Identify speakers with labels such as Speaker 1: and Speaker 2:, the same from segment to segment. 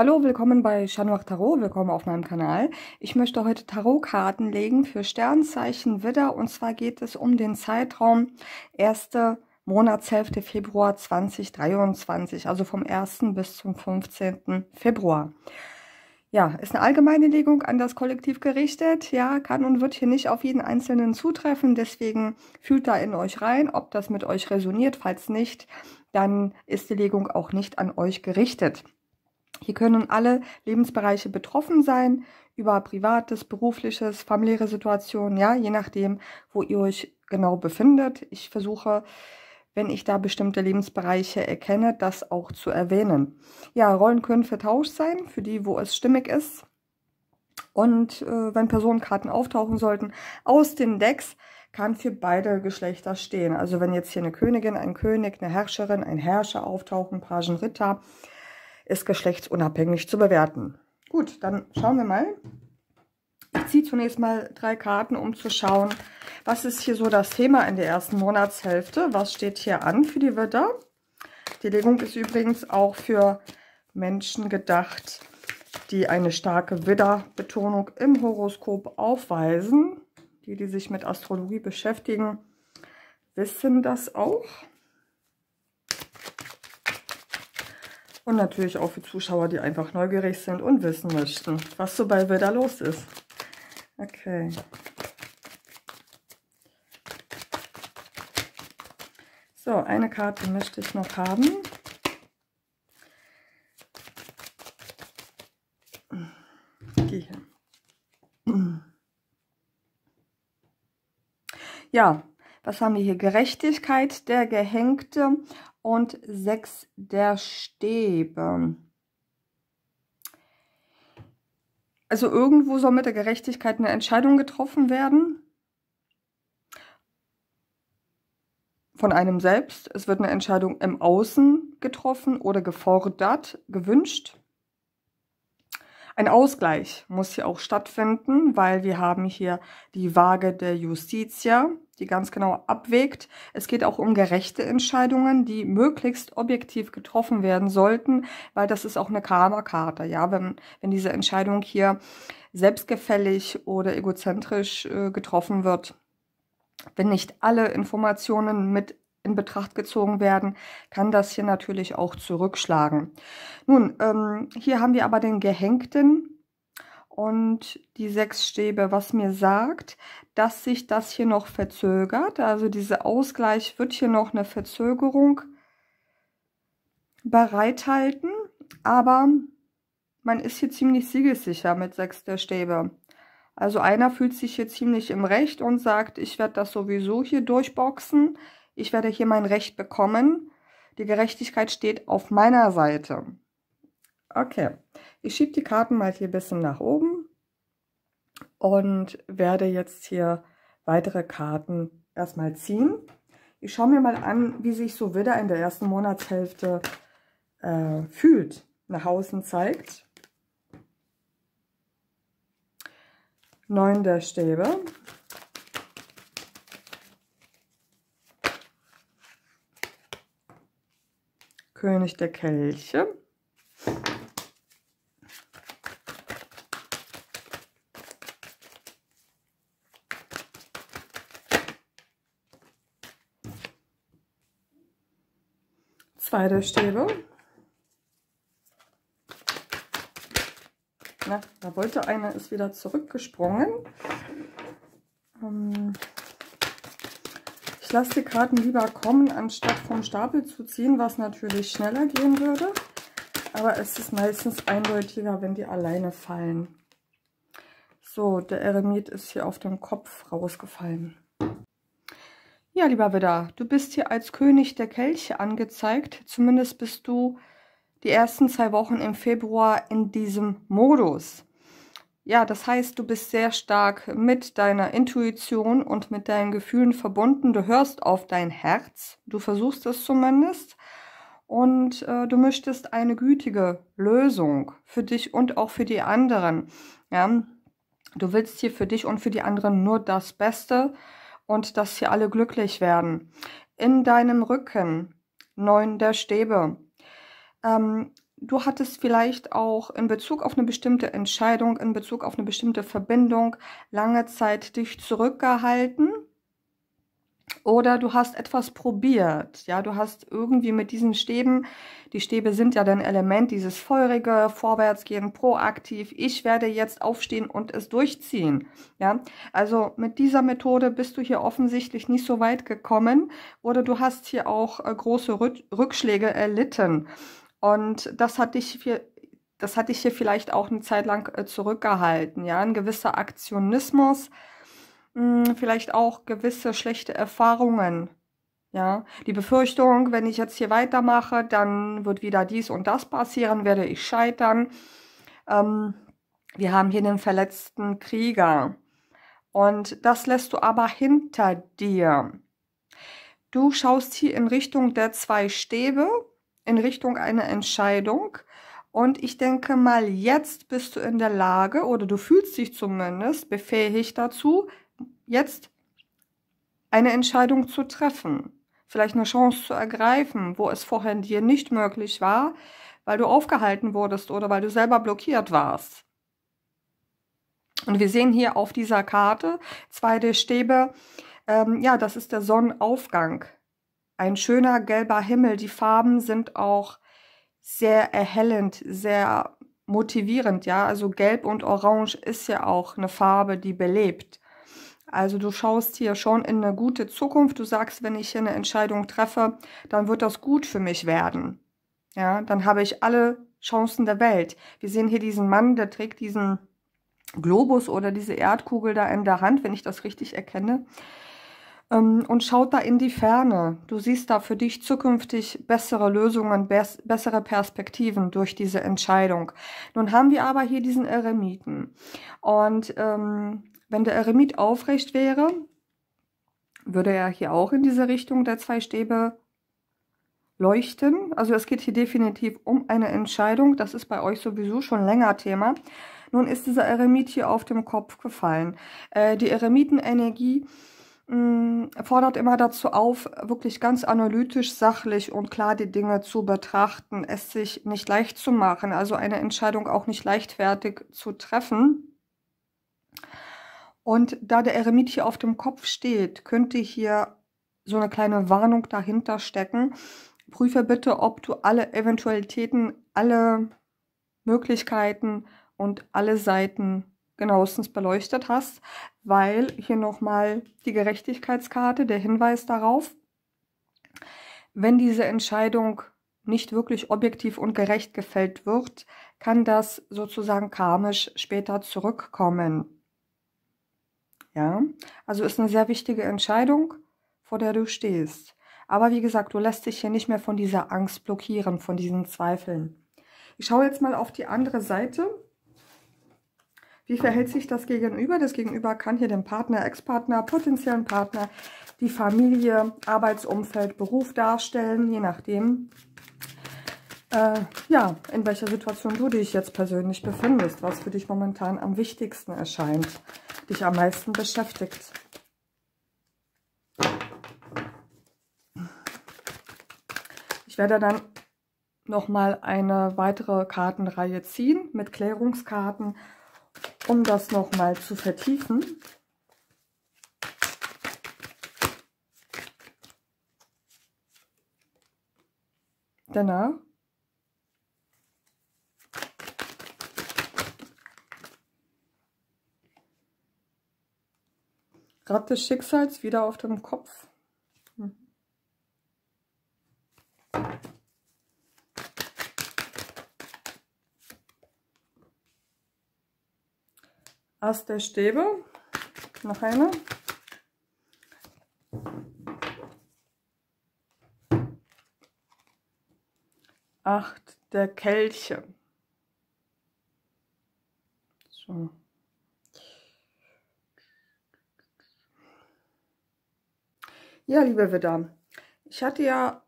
Speaker 1: Hallo, willkommen bei Januar Tarot, willkommen auf meinem Kanal. Ich möchte heute Tarotkarten legen für Sternzeichen Widder und zwar geht es um den Zeitraum 1. Monatshälfte Februar 2023, also vom 1. bis zum 15. Februar. Ja, ist eine allgemeine Legung an das Kollektiv gerichtet, ja, kann und wird hier nicht auf jeden Einzelnen zutreffen, deswegen fühlt da in euch rein, ob das mit euch resoniert, falls nicht, dann ist die Legung auch nicht an euch gerichtet. Hier können alle Lebensbereiche betroffen sein, über privates, berufliches, familiäre Situationen, ja, je nachdem, wo ihr euch genau befindet. Ich versuche, wenn ich da bestimmte Lebensbereiche erkenne, das auch zu erwähnen. Ja, Rollen können vertauscht sein, für die, wo es stimmig ist. Und äh, wenn Personenkarten auftauchen sollten aus den Decks, kann für beide Geschlechter stehen. Also wenn jetzt hier eine Königin, ein König, eine Herrscherin, ein Herrscher auftauchen, Pagenritter, Ritter, ist geschlechtsunabhängig zu bewerten. Gut, dann schauen wir mal. Ich ziehe zunächst mal drei Karten, um zu schauen, was ist hier so das Thema in der ersten Monatshälfte. Was steht hier an für die Widder? Die Legung ist übrigens auch für Menschen gedacht, die eine starke widder im Horoskop aufweisen. Die, die sich mit Astrologie beschäftigen, wissen das auch. Und natürlich auch für Zuschauer, die einfach neugierig sind und wissen möchten, was so bei Wilder los ist. Okay. So, eine Karte möchte ich noch haben. Die hier. Ja, was haben wir hier? Gerechtigkeit, der Gehängte und sechs der Stäbe. Also irgendwo soll mit der Gerechtigkeit eine Entscheidung getroffen werden. Von einem selbst. Es wird eine Entscheidung im Außen getroffen oder gefordert, gewünscht. Ein Ausgleich muss hier auch stattfinden, weil wir haben hier die Waage der Justitia, die ganz genau abwägt. Es geht auch um gerechte Entscheidungen, die möglichst objektiv getroffen werden sollten, weil das ist auch eine Karma-Karte. Ja, wenn, wenn diese Entscheidung hier selbstgefällig oder egozentrisch äh, getroffen wird, wenn nicht alle Informationen mit in Betracht gezogen werden, kann das hier natürlich auch zurückschlagen. Nun, ähm, hier haben wir aber den Gehängten und die sechs Stäbe, was mir sagt, dass sich das hier noch verzögert. Also dieser Ausgleich wird hier noch eine Verzögerung bereithalten, aber man ist hier ziemlich siegessicher mit sechs der Stäbe. Also einer fühlt sich hier ziemlich im Recht und sagt, ich werde das sowieso hier durchboxen ich werde hier mein Recht bekommen. Die Gerechtigkeit steht auf meiner Seite. Okay, ich schiebe die Karten mal hier ein bisschen nach oben und werde jetzt hier weitere Karten erstmal ziehen. Ich schaue mir mal an, wie sich so wieder in der ersten Monatshälfte äh, fühlt, nach außen zeigt. Neun der Stäbe, König der Kelche. Zwei der Stäbe. Na, da wollte einer, ist wieder zurückgesprungen. Ähm ich lasse die Karten lieber kommen, anstatt vom Stapel zu ziehen, was natürlich schneller gehen würde. Aber es ist meistens eindeutiger, wenn die alleine fallen. So, der Eremit ist hier auf dem Kopf rausgefallen. Ja, lieber Widder, du bist hier als König der Kelche angezeigt. Zumindest bist du die ersten zwei Wochen im Februar in diesem Modus. Ja, das heißt, du bist sehr stark mit deiner Intuition und mit deinen Gefühlen verbunden. Du hörst auf dein Herz, du versuchst es zumindest. Und äh, du möchtest eine gütige Lösung für dich und auch für die anderen. Ja? Du willst hier für dich und für die anderen nur das Beste und dass hier alle glücklich werden. In deinem Rücken neun der Stäbe. Ähm, du hattest vielleicht auch in Bezug auf eine bestimmte Entscheidung, in Bezug auf eine bestimmte Verbindung lange Zeit dich zurückgehalten oder du hast etwas probiert. Ja, du hast irgendwie mit diesen Stäben, die Stäbe sind ja dein Element, dieses feurige, vorwärtsgehen, proaktiv. Ich werde jetzt aufstehen und es durchziehen. Ja, also mit dieser Methode bist du hier offensichtlich nicht so weit gekommen oder du hast hier auch äh, große Rückschläge erlitten. Und das hat dich viel, das hatte ich hier vielleicht auch eine Zeit lang äh, zurückgehalten, ja, ein gewisser Aktionismus, hm, vielleicht auch gewisse schlechte Erfahrungen, ja, die Befürchtung, wenn ich jetzt hier weitermache, dann wird wieder dies und das passieren, werde ich scheitern. Ähm, wir haben hier den verletzten Krieger und das lässt du aber hinter dir. Du schaust hier in Richtung der zwei Stäbe, in Richtung einer Entscheidung. Und ich denke mal, jetzt bist du in der Lage oder du fühlst dich zumindest befähigt dazu, jetzt eine Entscheidung zu treffen, vielleicht eine Chance zu ergreifen, wo es vorhin dir nicht möglich war, weil du aufgehalten wurdest oder weil du selber blockiert warst. Und wir sehen hier auf dieser Karte zwei der Stäbe, ähm, ja, das ist der Sonnenaufgang ein schöner gelber Himmel. Die Farben sind auch sehr erhellend, sehr motivierend, ja. Also gelb und orange ist ja auch eine Farbe, die belebt. Also du schaust hier schon in eine gute Zukunft. Du sagst, wenn ich hier eine Entscheidung treffe, dann wird das gut für mich werden. Ja, dann habe ich alle Chancen der Welt. Wir sehen hier diesen Mann, der trägt diesen Globus oder diese Erdkugel da in der Hand, wenn ich das richtig erkenne ähm, und schaut da in die Ferne. Du siehst da für dich zukünftig bessere Lösungen, bes bessere Perspektiven durch diese Entscheidung. Nun haben wir aber hier diesen Eremiten. Und ähm, wenn der Eremit aufrecht wäre, würde er hier auch in diese Richtung der zwei Stäbe leuchten. Also es geht hier definitiv um eine Entscheidung. Das ist bei euch sowieso schon länger Thema. Nun ist dieser Eremit hier auf dem Kopf gefallen. Äh, die Eremitenenergie energie Mm, fordert immer dazu auf, wirklich ganz analytisch, sachlich und klar die Dinge zu betrachten, es sich nicht leicht zu machen, also eine Entscheidung auch nicht leichtfertig zu treffen. Und da der Eremit hier auf dem Kopf steht, könnte hier so eine kleine Warnung dahinter stecken. Prüfe bitte, ob du alle Eventualitäten, alle Möglichkeiten und alle Seiten genauestens beleuchtet hast, weil hier nochmal die Gerechtigkeitskarte, der Hinweis darauf, wenn diese Entscheidung nicht wirklich objektiv und gerecht gefällt wird, kann das sozusagen karmisch später zurückkommen. Ja, also ist eine sehr wichtige Entscheidung, vor der du stehst. Aber wie gesagt, du lässt dich hier nicht mehr von dieser Angst blockieren, von diesen Zweifeln. Ich schaue jetzt mal auf die andere Seite wie verhält sich das Gegenüber? Das Gegenüber kann hier den Partner, Ex-Partner, potenziellen Partner, die Familie, Arbeitsumfeld, Beruf darstellen, je nachdem, äh, ja, in welcher Situation du dich jetzt persönlich befindest, was für dich momentan am wichtigsten erscheint, dich am meisten beschäftigt. Ich werde dann nochmal eine weitere Kartenreihe ziehen mit Klärungskarten um das nochmal zu vertiefen. Danach Rad des Schicksals wieder auf dem Kopf. Mhm. Ast der Stäbe, noch eine. Acht der Kelche. So. Ja, liebe Widder, ich hatte ja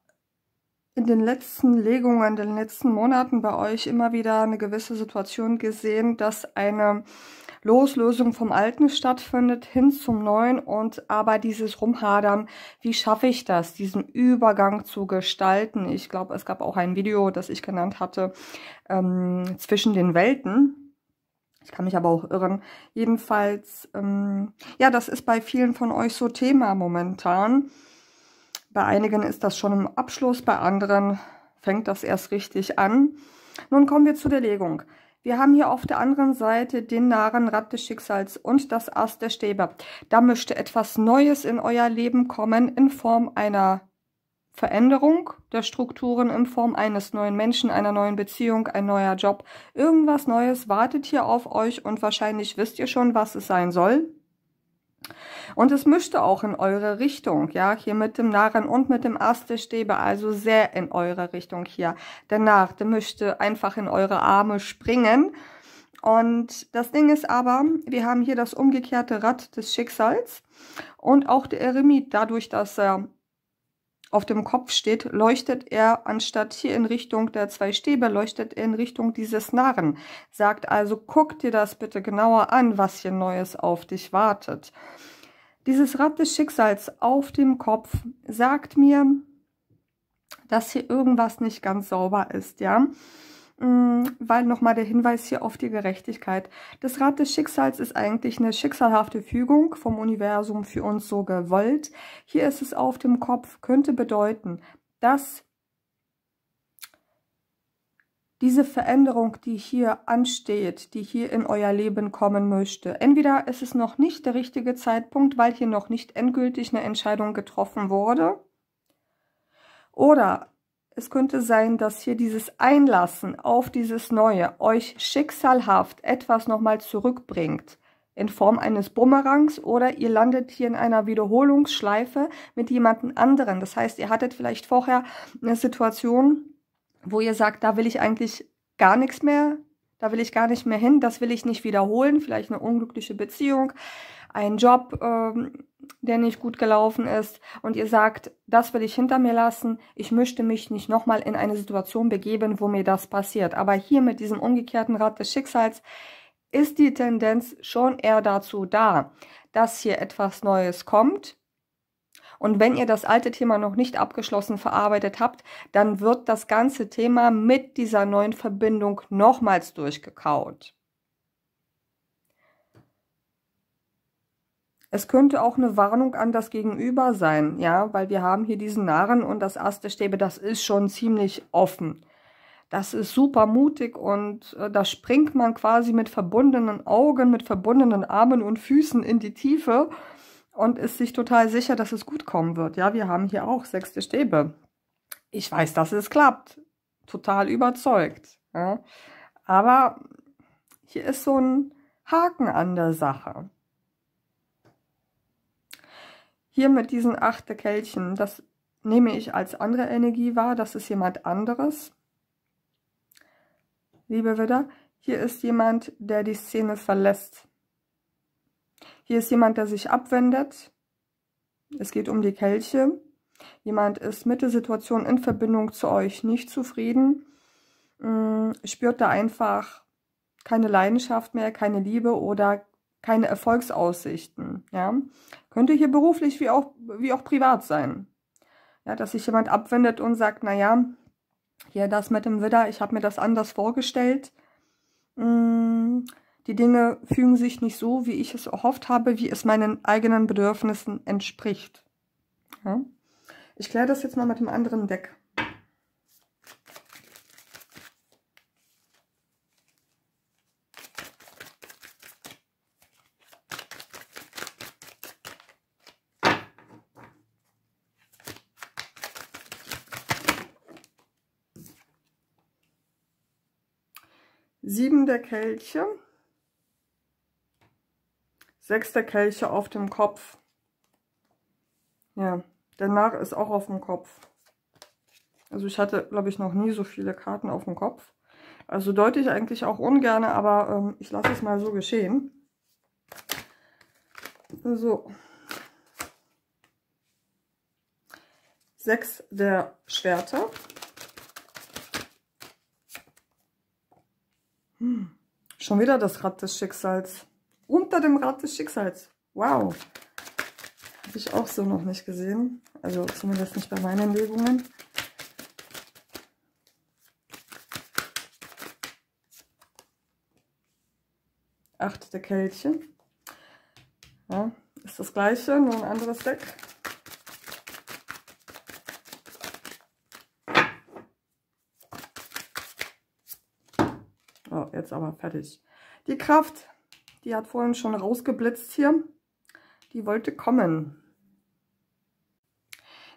Speaker 1: in den letzten Legungen, in den letzten Monaten bei euch immer wieder eine gewisse Situation gesehen, dass eine Loslösung vom Alten stattfindet hin zum Neuen und aber dieses Rumhadern, wie schaffe ich das, diesen Übergang zu gestalten? Ich glaube, es gab auch ein Video, das ich genannt hatte, ähm, zwischen den Welten. Ich kann mich aber auch irren. Jedenfalls, ähm, ja, das ist bei vielen von euch so Thema momentan. Bei einigen ist das schon im Abschluss, bei anderen fängt das erst richtig an. Nun kommen wir zu der Legung. Wir haben hier auf der anderen Seite den Narren, Rad des Schicksals und das Ast der Stäbe. Da möchte etwas Neues in euer Leben kommen in Form einer Veränderung der Strukturen, in Form eines neuen Menschen, einer neuen Beziehung, ein neuer Job. Irgendwas Neues wartet hier auf euch und wahrscheinlich wisst ihr schon, was es sein soll. Und es mischte auch in eure Richtung, ja, hier mit dem Narren und mit dem Ast der Stäbe, also sehr in eure Richtung hier. Der Narr, der möchte einfach in eure Arme springen. Und das Ding ist aber, wir haben hier das umgekehrte Rad des Schicksals und auch der Eremit, dadurch, dass er auf dem Kopf steht, leuchtet er anstatt hier in Richtung der zwei Stäbe, leuchtet er in Richtung dieses Narren. Sagt also, guck dir das bitte genauer an, was hier Neues auf dich wartet. Dieses Rad des Schicksals auf dem Kopf sagt mir, dass hier irgendwas nicht ganz sauber ist, ja. Mm, weil nochmal der Hinweis hier auf die Gerechtigkeit. Das Rad des Schicksals ist eigentlich eine schicksalhafte Fügung vom Universum für uns so gewollt. Hier ist es auf dem Kopf, könnte bedeuten, dass diese Veränderung, die hier ansteht, die hier in euer Leben kommen möchte. Entweder ist es noch nicht der richtige Zeitpunkt, weil hier noch nicht endgültig eine Entscheidung getroffen wurde. Oder es könnte sein, dass hier dieses Einlassen auf dieses Neue euch schicksalhaft etwas nochmal zurückbringt in Form eines Bumerangs oder ihr landet hier in einer Wiederholungsschleife mit jemandem anderen. Das heißt, ihr hattet vielleicht vorher eine Situation, wo ihr sagt, da will ich eigentlich gar nichts mehr, da will ich gar nicht mehr hin, das will ich nicht wiederholen, vielleicht eine unglückliche Beziehung, ein Job, ähm, der nicht gut gelaufen ist und ihr sagt, das will ich hinter mir lassen, ich möchte mich nicht nochmal in eine Situation begeben, wo mir das passiert. Aber hier mit diesem umgekehrten Rad des Schicksals ist die Tendenz schon eher dazu da, dass hier etwas Neues kommt. Und wenn ihr das alte Thema noch nicht abgeschlossen verarbeitet habt, dann wird das ganze Thema mit dieser neuen Verbindung nochmals durchgekaut. Es könnte auch eine Warnung an das Gegenüber sein, ja, weil wir haben hier diesen Narren und das erste Stäbe, das ist schon ziemlich offen. Das ist super mutig und äh, da springt man quasi mit verbundenen Augen, mit verbundenen Armen und Füßen in die Tiefe und ist sich total sicher, dass es gut kommen wird. Ja, wir haben hier auch sechste Stäbe. Ich weiß, dass es klappt. Total überzeugt. Ja. Aber hier ist so ein Haken an der Sache. Hier mit diesen acht Kelchen, das nehme ich als andere Energie wahr, das ist jemand anderes. Liebe Widder, hier ist jemand, der die Szene verlässt. Hier ist jemand, der sich abwendet. Es geht um die Kelche. Jemand ist mit der Situation in Verbindung zu euch nicht zufrieden, mm, spürt da einfach keine Leidenschaft mehr, keine Liebe oder keine Erfolgsaussichten. Ja? Könnte hier beruflich wie auch, wie auch privat sein. Ja, dass sich jemand abwendet und sagt, naja, hier das mit dem Widder, ich habe mir das anders vorgestellt. Mm, die Dinge fügen sich nicht so, wie ich es erhofft habe, wie es meinen eigenen Bedürfnissen entspricht. Ja? Ich kläre das jetzt mal mit dem anderen Deck. der Kelche. Sechs der Kelche auf dem Kopf. Ja, danach ist auch auf dem Kopf. Also ich hatte, glaube ich, noch nie so viele Karten auf dem Kopf. Also deute ich eigentlich auch ungerne, aber ähm, ich lasse es mal so geschehen. So. Sechs der Schwerter. Schon wieder das Rad des Schicksals. Unter dem Rad des Schicksals. Wow. Habe ich auch so noch nicht gesehen. Also zumindest nicht bei meinen Legungen. Acht der Kelche. Ja, ist das gleiche, nur ein anderes Deck. jetzt aber fertig. Die Kraft, die hat vorhin schon rausgeblitzt hier. Die wollte kommen.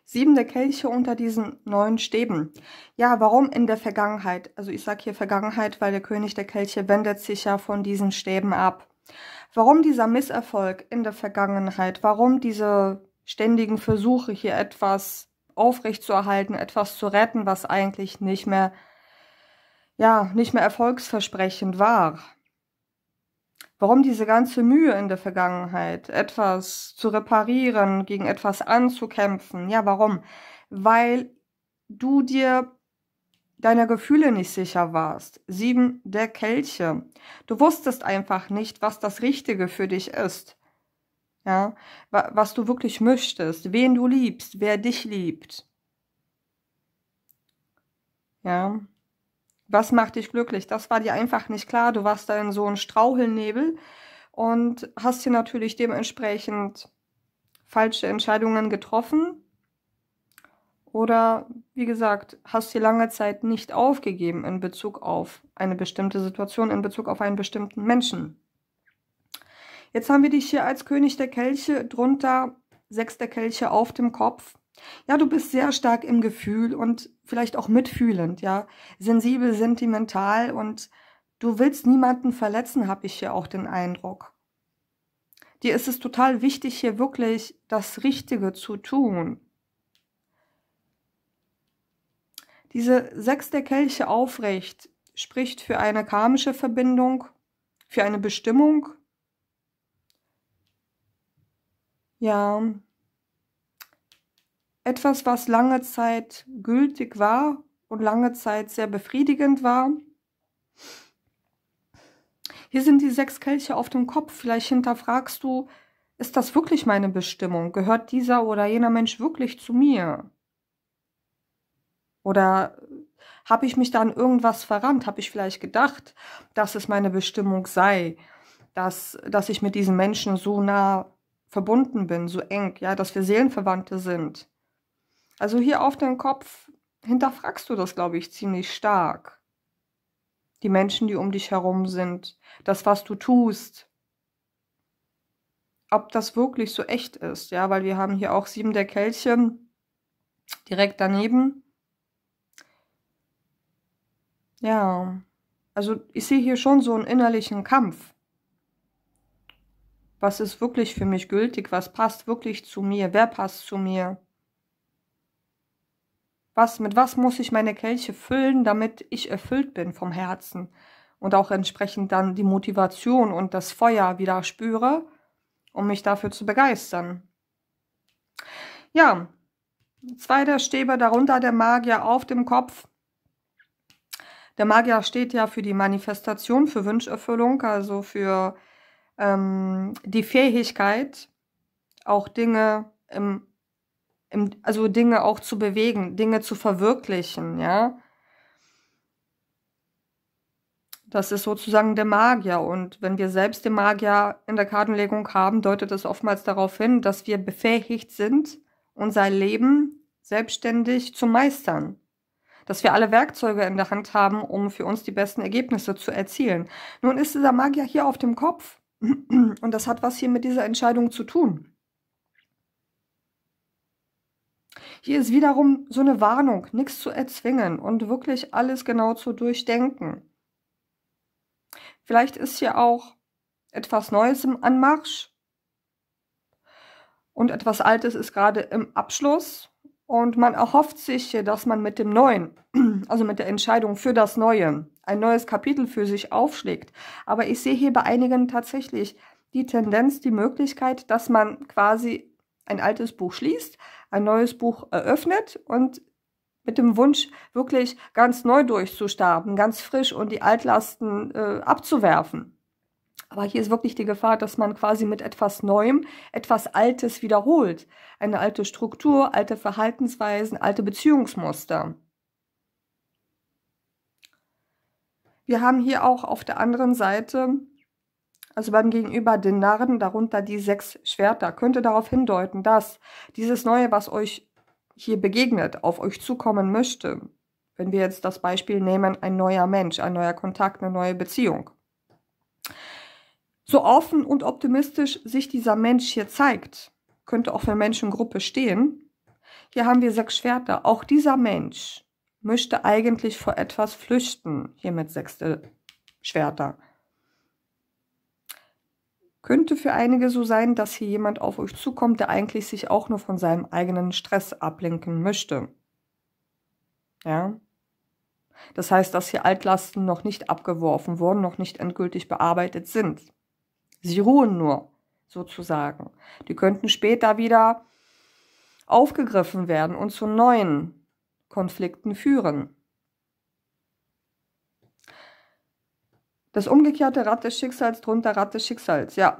Speaker 1: Sieben der Kelche unter diesen neun Stäben. Ja, warum in der Vergangenheit? Also ich sage hier Vergangenheit, weil der König der Kelche wendet sich ja von diesen Stäben ab. Warum dieser Misserfolg in der Vergangenheit? Warum diese ständigen Versuche hier etwas aufrechtzuerhalten, etwas zu retten, was eigentlich nicht mehr ja nicht mehr erfolgsversprechend war. Warum diese ganze Mühe in der Vergangenheit, etwas zu reparieren, gegen etwas anzukämpfen, ja, warum? Weil du dir deiner Gefühle nicht sicher warst. Sieben der Kelche. Du wusstest einfach nicht, was das Richtige für dich ist. Ja, was du wirklich möchtest, wen du liebst, wer dich liebt. Ja, was macht dich glücklich? Das war dir einfach nicht klar. Du warst da in so einem Strauchelnebel und hast hier natürlich dementsprechend falsche Entscheidungen getroffen. Oder, wie gesagt, hast du lange Zeit nicht aufgegeben in Bezug auf eine bestimmte Situation, in Bezug auf einen bestimmten Menschen. Jetzt haben wir dich hier als König der Kelche drunter, sechs der Kelche auf dem Kopf. Ja, du bist sehr stark im Gefühl und vielleicht auch mitfühlend, ja. Sensibel, sentimental und du willst niemanden verletzen, habe ich hier auch den Eindruck. Dir ist es total wichtig, hier wirklich das Richtige zu tun. Diese Sechs der Kelche aufrecht spricht für eine karmische Verbindung, für eine Bestimmung. Ja, etwas, was lange Zeit gültig war und lange Zeit sehr befriedigend war. Hier sind die sechs Kelche auf dem Kopf. Vielleicht hinterfragst du, ist das wirklich meine Bestimmung? Gehört dieser oder jener Mensch wirklich zu mir? Oder habe ich mich da an irgendwas verrannt? Habe ich vielleicht gedacht, dass es meine Bestimmung sei, dass, dass ich mit diesen Menschen so nah verbunden bin, so eng, ja, dass wir Seelenverwandte sind? Also hier auf den Kopf hinterfragst du das, glaube ich, ziemlich stark. Die Menschen, die um dich herum sind, das, was du tust, ob das wirklich so echt ist, ja, weil wir haben hier auch sieben der Kelche direkt daneben. Ja, also ich sehe hier schon so einen innerlichen Kampf. Was ist wirklich für mich gültig? Was passt wirklich zu mir? Wer passt zu mir? Was, mit was muss ich meine Kelche füllen, damit ich erfüllt bin vom Herzen und auch entsprechend dann die Motivation und das Feuer wieder spüre, um mich dafür zu begeistern. Ja, zwei der Stäbe, darunter der Magier auf dem Kopf. Der Magier steht ja für die Manifestation, für Wünscherfüllung, also für ähm, die Fähigkeit, auch Dinge im also Dinge auch zu bewegen, Dinge zu verwirklichen, ja. Das ist sozusagen der Magier. Und wenn wir selbst den Magier in der Kartenlegung haben, deutet es oftmals darauf hin, dass wir befähigt sind, unser Leben selbstständig zu meistern. Dass wir alle Werkzeuge in der Hand haben, um für uns die besten Ergebnisse zu erzielen. Nun ist dieser Magier hier auf dem Kopf. Und das hat was hier mit dieser Entscheidung zu tun. Hier ist wiederum so eine Warnung, nichts zu erzwingen und wirklich alles genau zu durchdenken. Vielleicht ist hier auch etwas Neues im Anmarsch und etwas Altes ist gerade im Abschluss und man erhofft sich, dass man mit dem Neuen, also mit der Entscheidung für das Neue, ein neues Kapitel für sich aufschlägt. Aber ich sehe hier bei einigen tatsächlich die Tendenz, die Möglichkeit, dass man quasi ein altes Buch schließt, ein neues Buch eröffnet und mit dem Wunsch, wirklich ganz neu durchzustarten, ganz frisch und die Altlasten äh, abzuwerfen. Aber hier ist wirklich die Gefahr, dass man quasi mit etwas Neuem etwas Altes wiederholt. Eine alte Struktur, alte Verhaltensweisen, alte Beziehungsmuster. Wir haben hier auch auf der anderen Seite also beim Gegenüber den Narren, darunter die sechs Schwerter, könnte darauf hindeuten, dass dieses Neue, was euch hier begegnet, auf euch zukommen möchte. Wenn wir jetzt das Beispiel nehmen, ein neuer Mensch, ein neuer Kontakt, eine neue Beziehung. So offen und optimistisch sich dieser Mensch hier zeigt, könnte auch für Menschengruppe stehen. Hier haben wir sechs Schwerter. Auch dieser Mensch möchte eigentlich vor etwas flüchten, hier mit sechste Schwerter. Könnte für einige so sein, dass hier jemand auf euch zukommt, der eigentlich sich auch nur von seinem eigenen Stress ablenken möchte. Ja. Das heißt, dass hier Altlasten noch nicht abgeworfen wurden, noch nicht endgültig bearbeitet sind. Sie ruhen nur, sozusagen. Die könnten später wieder aufgegriffen werden und zu neuen Konflikten führen. Das umgekehrte Rad des Schicksals, drunter Rad des Schicksals, ja.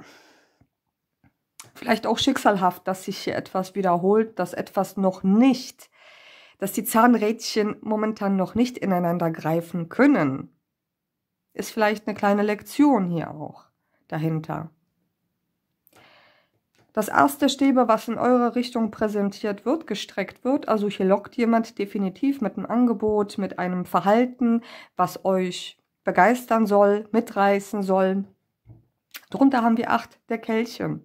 Speaker 1: Vielleicht auch schicksalhaft, dass sich hier etwas wiederholt, dass etwas noch nicht, dass die Zahnrädchen momentan noch nicht ineinander greifen können. Ist vielleicht eine kleine Lektion hier auch dahinter. Das erste Stäbe, was in eure Richtung präsentiert wird, gestreckt wird, also hier lockt jemand definitiv mit einem Angebot, mit einem Verhalten, was euch begeistern soll, mitreißen soll. Drunter haben wir acht der Kelche.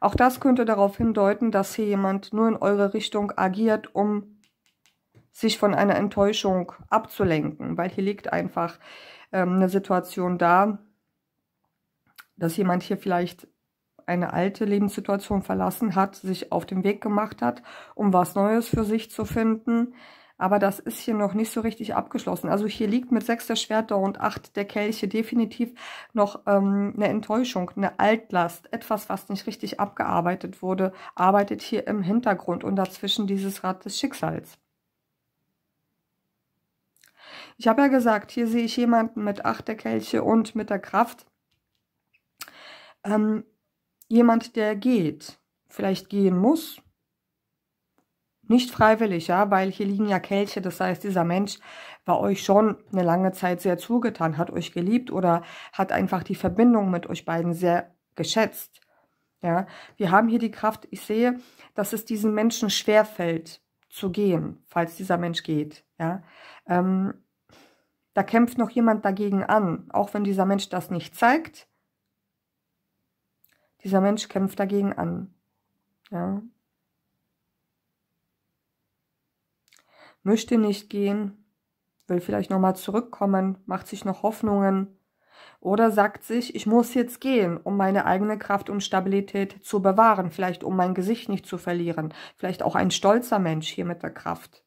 Speaker 1: Auch das könnte darauf hindeuten, dass hier jemand nur in eure Richtung agiert, um sich von einer Enttäuschung abzulenken, weil hier liegt einfach ähm, eine Situation da, dass jemand hier vielleicht eine alte Lebenssituation verlassen hat, sich auf den Weg gemacht hat, um was Neues für sich zu finden, aber das ist hier noch nicht so richtig abgeschlossen. Also hier liegt mit sechs der Schwerter und acht der Kelche definitiv noch ähm, eine Enttäuschung, eine Altlast, etwas, was nicht richtig abgearbeitet wurde, arbeitet hier im Hintergrund und dazwischen dieses Rad des Schicksals. Ich habe ja gesagt, hier sehe ich jemanden mit acht der Kelche und mit der Kraft. Ähm, jemand, der geht, vielleicht gehen muss, nicht freiwillig, ja, weil hier liegen ja Kelche, das heißt, dieser Mensch war euch schon eine lange Zeit sehr zugetan, hat euch geliebt oder hat einfach die Verbindung mit euch beiden sehr geschätzt. Ja, wir haben hier die Kraft, ich sehe, dass es diesen Menschen schwerfällt zu gehen, falls dieser Mensch geht. Ja, ähm, da kämpft noch jemand dagegen an, auch wenn dieser Mensch das nicht zeigt. Dieser Mensch kämpft dagegen an. Ja, möchte nicht gehen, will vielleicht nochmal zurückkommen, macht sich noch Hoffnungen oder sagt sich, ich muss jetzt gehen, um meine eigene Kraft und Stabilität zu bewahren, vielleicht um mein Gesicht nicht zu verlieren, vielleicht auch ein stolzer Mensch hier mit der Kraft.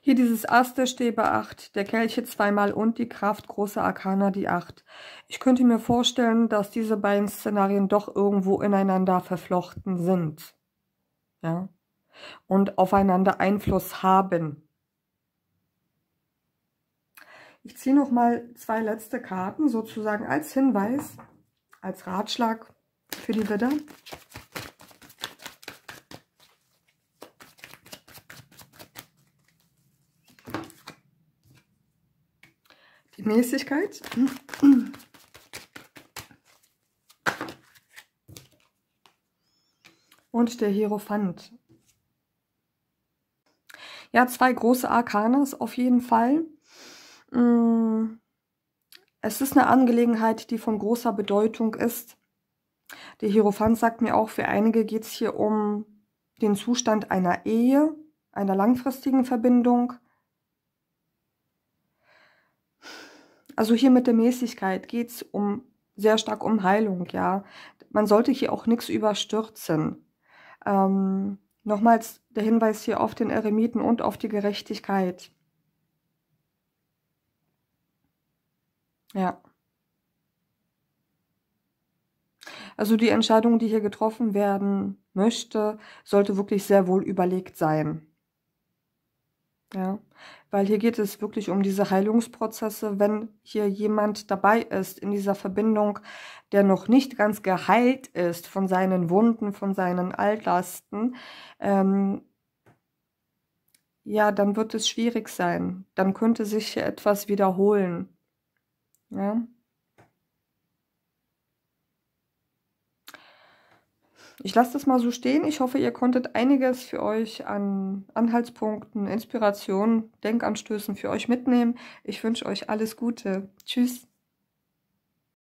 Speaker 1: Hier dieses erste Stäbe 8, der Kelche zweimal und die Kraft, große Arkana die 8. Ich könnte mir vorstellen, dass diese beiden Szenarien doch irgendwo ineinander verflochten sind ja, und aufeinander Einfluss haben. Ich ziehe noch mal zwei letzte Karten sozusagen als Hinweis, als Ratschlag für die Widder. Die Mäßigkeit. Hm? und der Hierophant. Ja, zwei große Arkanas auf jeden Fall. Mm, es ist eine Angelegenheit, die von großer Bedeutung ist. Der Hierophant sagt mir auch, für einige geht es hier um den Zustand einer Ehe, einer langfristigen Verbindung. Also hier mit der Mäßigkeit geht es um, sehr stark um Heilung, ja. Man sollte hier auch nichts überstürzen. Ähm, nochmals der Hinweis hier auf den Eremiten und auf die Gerechtigkeit. Ja. Also die Entscheidungen, die hier getroffen werden möchte, sollte wirklich sehr wohl überlegt sein. Ja, weil hier geht es wirklich um diese Heilungsprozesse, wenn hier jemand dabei ist in dieser Verbindung, der noch nicht ganz geheilt ist von seinen Wunden, von seinen Altlasten, ähm, ja, dann wird es schwierig sein. Dann könnte sich hier etwas wiederholen. Ja. ich lasse das mal so stehen. Ich hoffe, ihr konntet einiges für euch an Anhaltspunkten, Inspirationen, Denkanstößen für euch mitnehmen. Ich wünsche euch alles Gute. Tschüss.